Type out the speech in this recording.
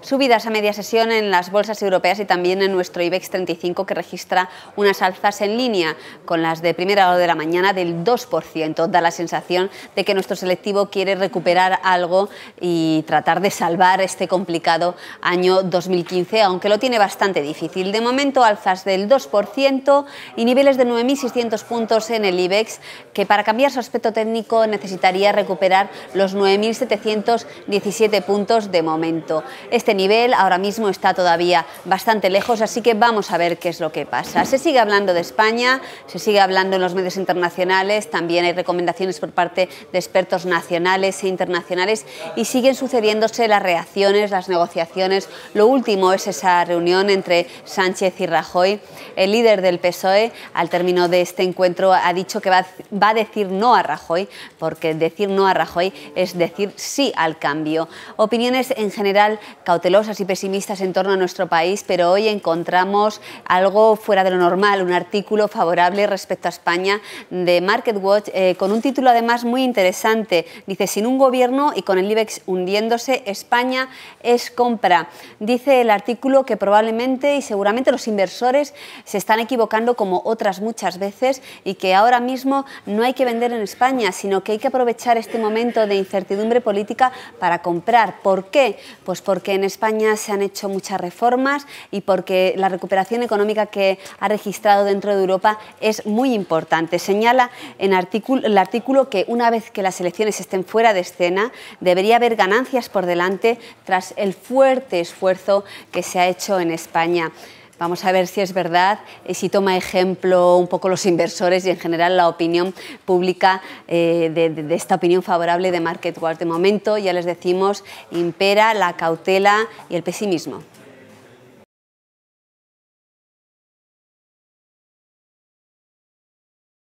Subidas a media sesión en las bolsas europeas y también en nuestro IBEX 35 que registra unas alzas en línea con las de primera hora de la mañana del 2%. Da la sensación de que nuestro selectivo quiere recuperar algo y tratar de salvar este complicado año 2015, aunque lo tiene bastante difícil. De momento alzas del 2% y niveles de 9.600 puntos en el IBEX que para cambiar su aspecto técnico necesitaría recuperar los 9.717 puntos de momento. Este este nivel ahora mismo está todavía bastante lejos, así que vamos a ver qué es lo que pasa. Se sigue hablando de España, se sigue hablando en los medios internacionales, también hay recomendaciones por parte de expertos nacionales e internacionales y siguen sucediéndose las reacciones, las negociaciones. Lo último es esa reunión entre Sánchez y Rajoy. El líder del PSOE, al término de este encuentro, ha dicho que va, a decir no a Rajoy, porque decir no a Rajoy es decir sí al cambio. Opiniones en general cautelosas y pesimistas en torno a nuestro país, pero hoy encontramos algo fuera de lo normal, un artículo favorable respecto a España de Market Watch, eh, con un título además muy interesante. Dice, sin un gobierno y con el IBEX hundiéndose, España es compra. Dice el artículo que probablemente y seguramente los inversores se están equivocando como otras muchas veces y que ahora mismo no hay que vender en España, sino que hay que aprovechar este momento de incertidumbre política para comprar. ¿Por qué? Pues porque en España se han hecho muchas reformas y porque la recuperación económica que ha registrado dentro de Europa es muy importante. Señala en el artículo que una vez que las elecciones estén fuera de escena, debería haber ganancias por delante tras el fuerte esfuerzo que se ha hecho en España. Vamos a ver si es verdad, eh, si toma ejemplo un poco los inversores y en general la opinión pública eh, de, esta opinión favorable de Market De momento, ya les decimos, impera la cautela y el pesimismo.